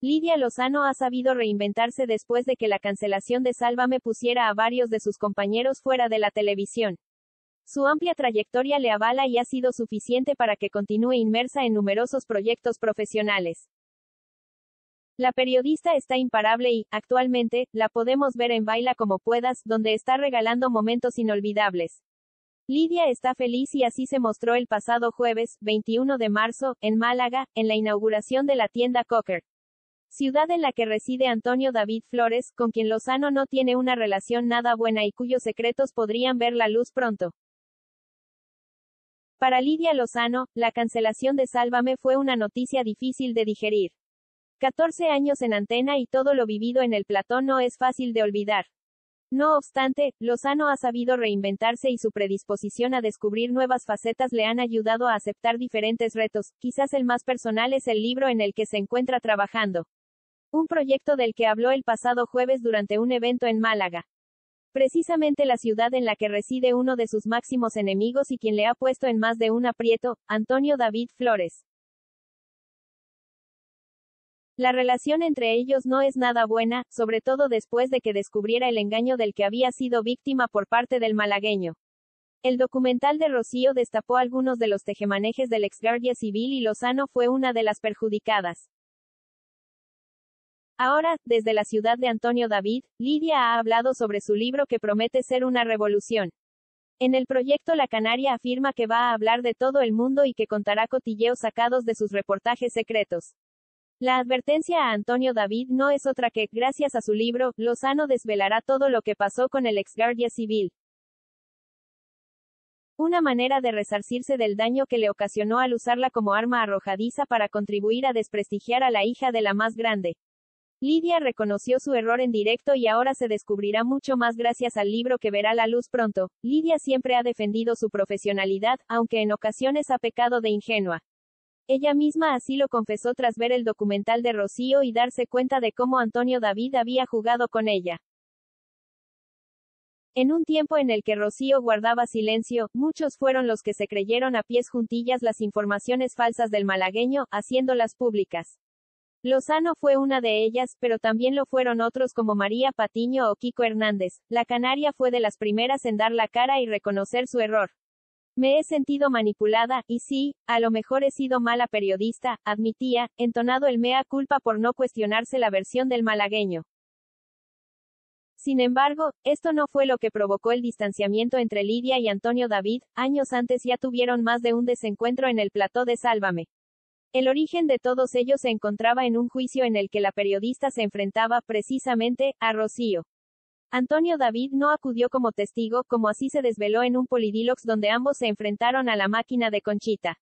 Lidia Lozano ha sabido reinventarse después de que la cancelación de Sálvame pusiera a varios de sus compañeros fuera de la televisión. Su amplia trayectoria le avala y ha sido suficiente para que continúe inmersa en numerosos proyectos profesionales. La periodista está imparable y, actualmente, la podemos ver en Baila como puedas, donde está regalando momentos inolvidables. Lidia está feliz y así se mostró el pasado jueves, 21 de marzo, en Málaga, en la inauguración de la tienda Cocker ciudad en la que reside Antonio David Flores, con quien Lozano no tiene una relación nada buena y cuyos secretos podrían ver la luz pronto. Para Lidia Lozano, la cancelación de Sálvame fue una noticia difícil de digerir. 14 años en antena y todo lo vivido en el platón no es fácil de olvidar. No obstante, Lozano ha sabido reinventarse y su predisposición a descubrir nuevas facetas le han ayudado a aceptar diferentes retos, quizás el más personal es el libro en el que se encuentra trabajando. Un proyecto del que habló el pasado jueves durante un evento en Málaga. Precisamente la ciudad en la que reside uno de sus máximos enemigos y quien le ha puesto en más de un aprieto, Antonio David Flores. La relación entre ellos no es nada buena, sobre todo después de que descubriera el engaño del que había sido víctima por parte del malagueño. El documental de Rocío destapó algunos de los tejemanejes del exguardia civil y Lozano fue una de las perjudicadas. Ahora, desde la ciudad de Antonio David, Lidia ha hablado sobre su libro que promete ser una revolución. En el proyecto La Canaria afirma que va a hablar de todo el mundo y que contará cotilleos sacados de sus reportajes secretos. La advertencia a Antonio David no es otra que, gracias a su libro, Lozano desvelará todo lo que pasó con el ex guardia civil. Una manera de resarcirse del daño que le ocasionó al usarla como arma arrojadiza para contribuir a desprestigiar a la hija de la más grande. Lidia reconoció su error en directo y ahora se descubrirá mucho más gracias al libro que verá la luz pronto. Lidia siempre ha defendido su profesionalidad, aunque en ocasiones ha pecado de ingenua. Ella misma así lo confesó tras ver el documental de Rocío y darse cuenta de cómo Antonio David había jugado con ella. En un tiempo en el que Rocío guardaba silencio, muchos fueron los que se creyeron a pies juntillas las informaciones falsas del malagueño, haciéndolas públicas. Lozano fue una de ellas, pero también lo fueron otros como María Patiño o Kiko Hernández. La canaria fue de las primeras en dar la cara y reconocer su error. Me he sentido manipulada, y sí, a lo mejor he sido mala periodista, admitía, entonado el mea culpa por no cuestionarse la versión del malagueño. Sin embargo, esto no fue lo que provocó el distanciamiento entre Lidia y Antonio David, años antes ya tuvieron más de un desencuentro en el plató de Sálvame. El origen de todos ellos se encontraba en un juicio en el que la periodista se enfrentaba, precisamente, a Rocío. Antonio David no acudió como testigo, como así se desveló en un polidilox donde ambos se enfrentaron a la máquina de Conchita.